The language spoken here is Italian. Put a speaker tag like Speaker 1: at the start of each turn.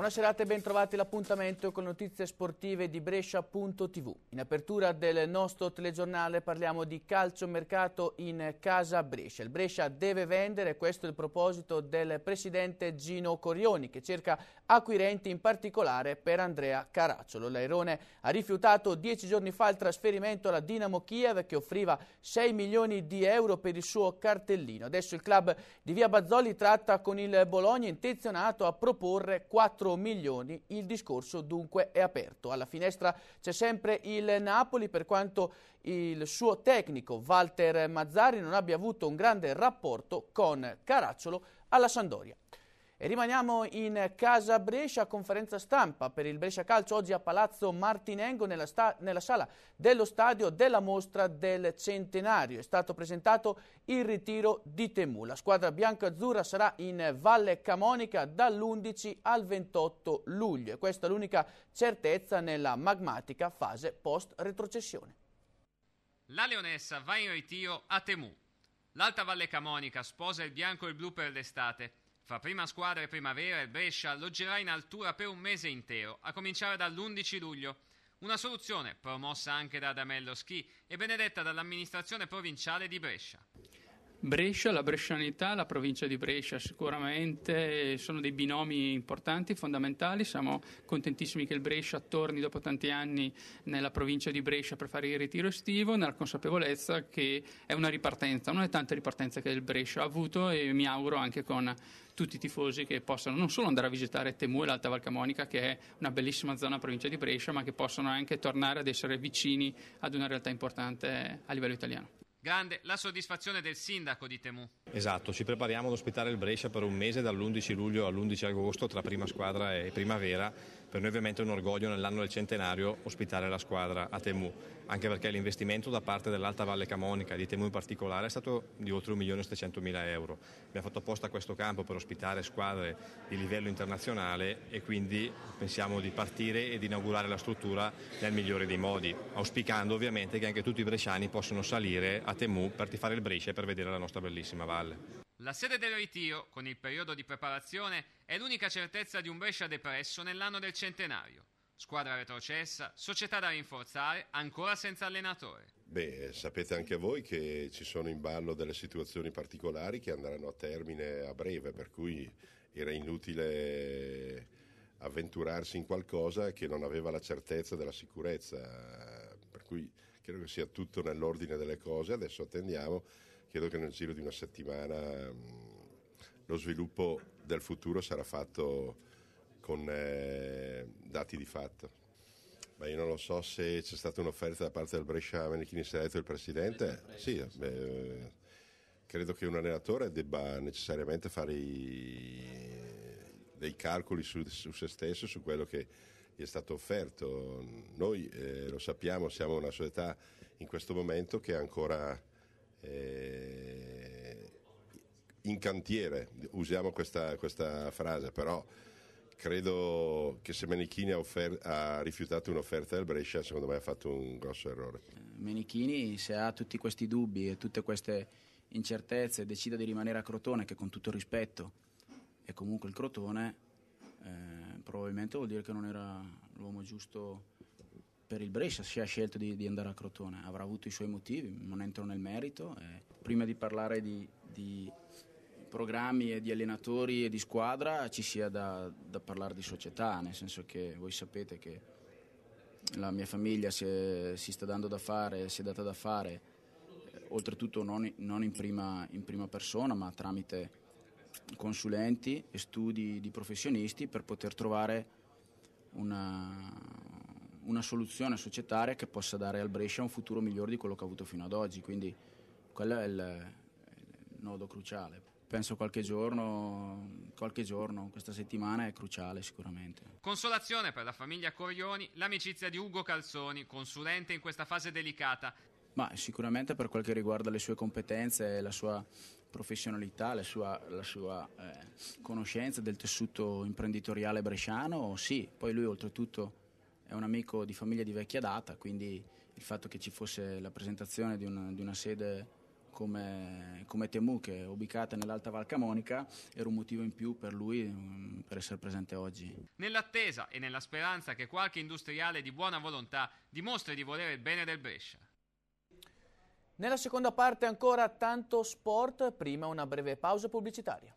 Speaker 1: Buonasera e ben trovati l'appuntamento con notizie sportive di Brescia.tv. In apertura del nostro telegiornale parliamo di calciomercato in casa Brescia. Il Brescia deve vendere, questo è il proposito del presidente Gino Corioni che cerca acquirenti in particolare per Andrea Caracciolo. L'airone ha rifiutato dieci giorni fa il trasferimento alla Dinamo Kiev che offriva 6 milioni di euro per il suo cartellino. Adesso il club di Via Bazzoli tratta con il Bologna intenzionato a proporre 4 4 milioni. Il discorso dunque è aperto. Alla finestra c'è sempre il Napoli per quanto il suo tecnico Walter Mazzari non abbia avuto un grande rapporto con Caracciolo alla Sandoria rimaniamo in casa Brescia, conferenza stampa per il Brescia Calcio oggi a Palazzo Martinengo nella, nella, sala dello stadio della mostra del centenario. È stato presentato il ritiro di Temù. La squadra bianca-azzurra sarà in Valle Camonica dall'11 al 28 luglio e questa è l'unica certezza nella magmatica fase post-retrocessione.
Speaker 2: La Leonessa va in ritiro a Temù. L'Alta Valle Camonica sposa il bianco e il blu per l'estate fra prima squadra e primavera, il Brescia loggerà in altura per un mese intero, a cominciare dall'11 luglio. Una soluzione promossa anche da Adamello Schi e benedetta dall'amministrazione provinciale di Brescia.
Speaker 3: Brescia, la brescianità, la provincia di Brescia sicuramente sono dei binomi importanti, fondamentali, siamo contentissimi che il Brescia torni dopo tanti anni nella provincia di Brescia per fare il ritiro estivo, nella consapevolezza che è una ripartenza, non è tanta ripartenza che il Brescia ha avuto e mi auguro anche con tutti i tifosi che possano non solo andare a visitare Temu e l'Alta Valcamonica che è una bellissima zona provincia di Brescia, ma che possano anche tornare ad essere vicini ad una realtà importante a livello italiano.
Speaker 2: Grande la soddisfazione del sindaco di Temu. Esatto, ci prepariamo ad ospitare il Brescia per un mese dall'11 luglio all'11 agosto tra prima squadra e primavera per noi ovviamente è un orgoglio nell'anno del centenario ospitare la squadra a Temu, anche perché l'investimento da parte dell'Alta Valle Camonica, di Temu in particolare, è stato di oltre 1.700.000 euro. Abbiamo fatto apposta questo campo per ospitare squadre di livello internazionale e quindi pensiamo di partire e di inaugurare la struttura nel migliore dei modi, auspicando ovviamente che anche tutti i bresciani possano salire a Temu per fare il Brescia e per vedere la nostra bellissima valle. La sede del ritiro, con il periodo di preparazione, è l'unica certezza di un Brescia depresso nell'anno del centenario. Squadra retrocessa, società da rinforzare, ancora senza allenatore.
Speaker 4: Beh, sapete anche voi che ci sono in ballo delle situazioni particolari che andranno a termine a breve, per cui era inutile avventurarsi in qualcosa che non aveva la certezza della sicurezza. Per cui credo che sia tutto nell'ordine delle cose, adesso attendiamo credo che nel giro di una settimana mh, mm, lo sviluppo del futuro sarà fatto con eh, dati di fatto. Ma io non lo so se c'è stata un'offerta da parte del Brescia Menechini se ha detto il presidente. Sì, beh, credo che un allenatore debba necessariamente fare i, dei calcoli su, su, se stesso, su quello che gli è stato offerto. Noi eh, lo sappiamo, siamo una società in questo momento che ancora eh, in cantiere, usiamo questa, questa, frase, però credo che se Menichini ha, offer- ha, rifiutato un'offerta del Brescia, secondo me ha fatto un grosso errore. Eh,
Speaker 5: Menichini, se ha tutti questi dubbi e tutte queste incertezze, decide di
Speaker 4: rimanere a Crotone,
Speaker 5: che con tutto rispetto è comunque il Crotone, eh, probabilmente vuol dire che non era l'uomo giusto per il Brescia si è scelto di, di, andare a Crotone, avrà avuto i suoi motivi, non entro nel merito. Eh. prima di parlare di, di, programmi e di allenatori e di squadra ci sia da, da, parlare di società, nel senso che voi sapete che la mia famiglia si, è, si sta dando da fare, si è data da fare, eh, oltretutto non, non in, prima, in prima persona ma tramite consulenti e studi di professionisti per poter trovare una, una soluzione societaria che possa dare al Brescia un futuro migliore di quello che ha avuto fino ad oggi. Quindi quello è il, il nodo cruciale. Penso qualche giorno, qualche giorno, questa settimana è cruciale sicuramente.
Speaker 2: Consolazione per la famiglia Corioni, l'amicizia di Ugo Calzoni, consulente in questa fase delicata.
Speaker 5: Ma sicuramente per quel che riguarda le sue competenze, la sua professionalità, la sua, la sua eh, conoscenza del tessuto imprenditoriale bresciano, sì. Poi lui oltretutto è un amico di famiglia di vecchia data, quindi il fatto che ci fosse la presentazione di una, di una sede come, come Temu, che è ubicata nell'Alta Val Camonica, era un motivo in più per lui mm, per essere presente oggi.
Speaker 2: Nell'attesa e nella speranza che qualche industriale di buona volontà dimostri di volere il bene del Brescia.
Speaker 1: Nella seconda parte ancora tanto sport, prima una breve pausa pubblicitaria.